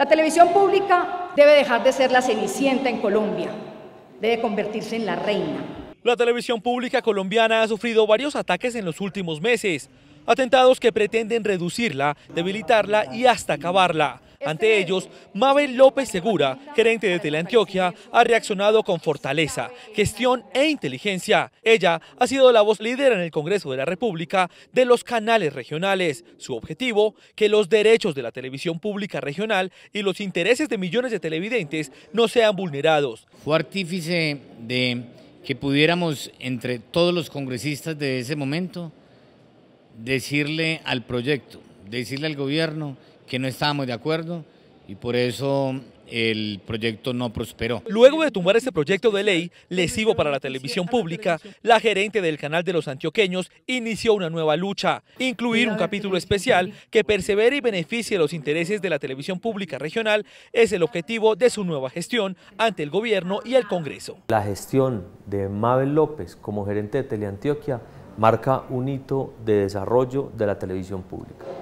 La televisión pública debe dejar de ser la cenicienta en Colombia, debe convertirse en la reina. La televisión pública colombiana ha sufrido varios ataques en los últimos meses, atentados que pretenden reducirla, debilitarla y hasta acabarla. Ante ellos, Mabel López Segura, gerente de Teleantioquia, ha reaccionado con fortaleza, gestión e inteligencia. Ella ha sido la voz líder en el Congreso de la República de los canales regionales. Su objetivo, que los derechos de la televisión pública regional y los intereses de millones de televidentes no sean vulnerados. Fue artífice de que pudiéramos, entre todos los congresistas de ese momento, decirle al proyecto, decirle al gobierno que no estábamos de acuerdo y por eso el proyecto no prosperó. Luego de tumbar este proyecto de ley lesivo para la televisión pública, la gerente del canal de los antioqueños inició una nueva lucha, incluir un capítulo especial que persevere y beneficie los intereses de la televisión pública regional es el objetivo de su nueva gestión ante el gobierno y el Congreso. La gestión de Mabel López como gerente de Teleantioquia marca un hito de desarrollo de la televisión pública.